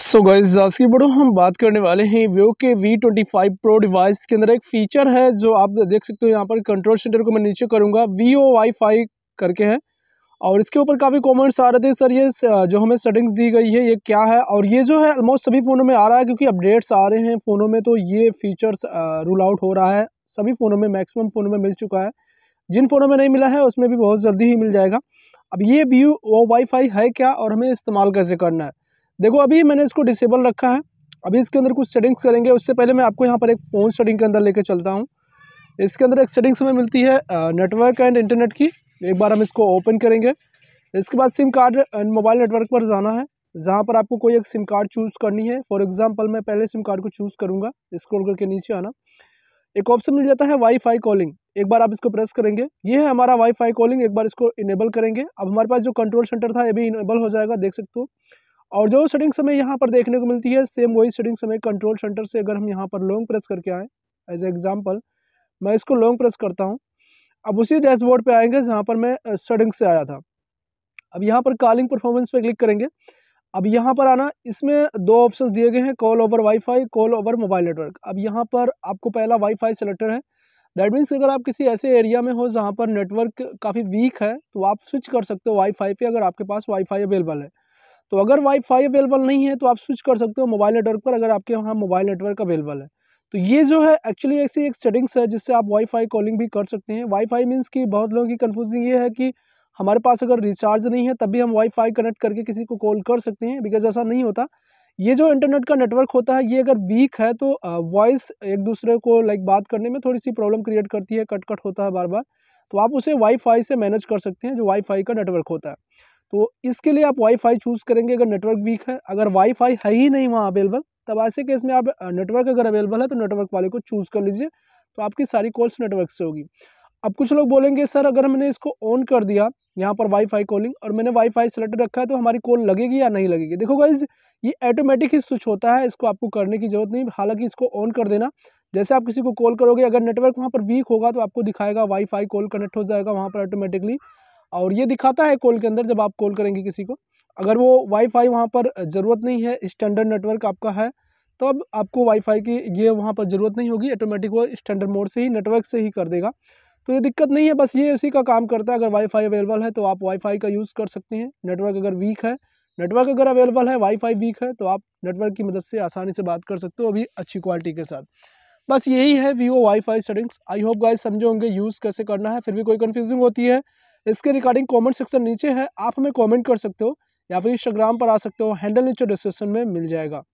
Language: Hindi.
सो so गाइज आज की हम बात करने वाले हैं वीवो के V twenty five pro device के अंदर एक फीचर है जो आप देख सकते हो यहाँ पर कंट्रोल सेंटर को मैं नीचे करूँगा वी ओ वाई फाई करके है और इसके ऊपर काफ़ी कमेंट्स आ रहे थे सर ये जो हमें सेटिंग्स दी गई है ये क्या है और ये जो है ऑलमोस्ट सभी फ़ोनों में आ रहा है क्योंकि अपडेट्स आ रहे हैं फ़ोनों में तो ये फीचर्स रूल आउट हो रहा है सभी फ़ोनों में मैक्सिमम फ़ोनों में मिल चुका है जिन फ़ोनों में नहीं मिला है उसमें भी बहुत जल्दी ही मिल जाएगा अब ये वी ओ वाई फाई है क्या और हमें इस्तेमाल कैसे करना है देखो अभी मैंने इसको डिसेबल रखा है अभी इसके अंदर कुछ सेटिंग्स करेंगे उससे पहले मैं आपको यहाँ पर एक फ़ोन सेटिंग के अंदर लेके चलता हूँ इसके अंदर एक सेटिंग्स हमें मिलती है नेटवर्क एंड इंटरनेट की एक बार हम इसको ओपन करेंगे इसके बाद SIM card and mobile network पर जाना है जहाँ पर आपको कोई एक सिम कार्ड चूज़ करनी है फॉर एग्ज़ाम्पल मैं पहले सिम कार्ड को चूज़ करूँगा स्क्रोल करके नीचे आना एक ऑप्शन मिल जाता है वाईफाई कॉलिंग एक बार आप इसको प्रेस करेंगे ये है हमारा वाईफाई कॉलिंग एक बार इसको इनेबल करेंगे अब हमारे पास जो कंट्रोल सेंटर था ये भी इनेबल हो जाएगा देख सकते हो और जो सेटिंग्स हमें यहाँ पर देखने को मिलती है सेम वही सेटिंग्स हमें कंट्रोल सेंटर से अगर हम यहाँ पर लॉन्ग प्रेस करके आएँ एज एग्ज़ाम्पल मैं इसको लॉन्ग प्रेस करता हूँ अब उसी डैशबोर्ड पे आएंगे जहाँ पर मैं सेटिंग्स से आया था अब यहाँ पर कॉलिंग परफॉर्मेंस पे क्लिक करेंगे अब यहाँ पर आना इसमें दो ऑप्शन दिए गए हैं call over WiFi call over mobile network अब यहाँ पर आपको पहला वाईफाई सेलेक्टर है दैट मीन्स अगर आप किसी ऐसे एरिया में हो जहाँ पर नेटवर्क काफ़ी वीक है तो आप स्विच कर सकते हो वाई पे अगर आपके पास वाई अवेलेबल है तो अगर वाईफाई अवेलेबल नहीं है तो आप स्विच कर सकते हो मोबाइल नेटवर्क पर अगर आपके वहाँ मोबाइल नेटवर्क अवेलेबल है तो ये जो है एक्चुअली ऐसी एक सेटिंग्स है जिससे आप वाईफाई कॉलिंग भी कर सकते हैं वाईफाई मीन्स कि बहुत लोगों की कन्फ्यूजिंग ये है कि हमारे पास अगर रिचार्ज नहीं है तब भी हम वाईफाई कनेक्ट करके किसी को कॉल कर सकते हैं बिकॉज ऐसा नहीं होता ये जो इंटरनेट का नेटवर्क होता है ये अगर वीक है तो वॉइस एक दूसरे को लाइक बात करने में थोड़ी सी प्रॉब्लम क्रिएट करती है कट कट होता है बार बार तो आप उसे वाईफाई से मैनेज कर सकते हैं जो वाईफाई का नेटवर्क होता है तो इसके लिए आप वाईफाई चूज़ करेंगे अगर नेटवर्क वीक है अगर वाईफाई है ही नहीं वहाँ अवेलेबल तब ऐसे केस में आप नेटवर्क अगर अवेलेबल है तो नेटवर्क वाले को चूज़ कर लीजिए तो आपकी सारी कॉल्स नेटवर्क से होगी अब कुछ लोग बोलेंगे सर अगर मैंने इसको ऑन कर दिया यहाँ पर वाईफाई कॉलिंग और मैंने वाईफाई सेलेक्ट रखा है तो हमारी कॉल लगेगी या नहीं लगेगी देखो गाइज ये ऑटोमेटिक ही स्विच होता है इसको आपको करने की जरूरत नहीं हालांकि इसको ऑन कर देना जैसे आप किसी को कॉल करोगे अगर नेटवर्क वहाँ पर वीक होगा तो आपको दिखाएगा वाईफाई कॉल कनेक्ट हो जाएगा वहाँ पर ऑटोमेटिकली और ये दिखाता है कॉल के अंदर जब आप कॉल करेंगे किसी को अगर वो वाईफाई वहाँ पर ज़रूरत नहीं है स्टैंडर्ड नेटवर्क आपका है तो अब आपको वाईफाई की ये वहाँ पर ज़रूरत नहीं होगी ऑटोमेटिक वो स्टैंडर्ड मोड से ही नेटवर्क से ही कर देगा तो ये दिक्कत नहीं है बस ये उसी का काम करता है अगर वाईफाई अवेलेबल है तो आप वाईफाई का यूज़ कर सकते हैं नेटवर्क अगर वीक है नेटवर्क अगर अवेलेबल है वाईफाई वीक है तो आप नेटवर्क की मदद से आसानी से बात कर सकते हो अभी अच्छी क्वालिटी के साथ बस यही है Vivo WiFi settings I hope guys समझे होंगे यूज़ कैसे करना है फिर भी कोई कन्फ्यूजिंग होती है इसके रिगार्डिंग कमेंट सेक्शन नीचे है आप हमें कमेंट कर सकते हो या फिर इंस्टाग्राम पर आ सकते हो हैंडल नीचे डिस्क्रिप्शन में मिल जाएगा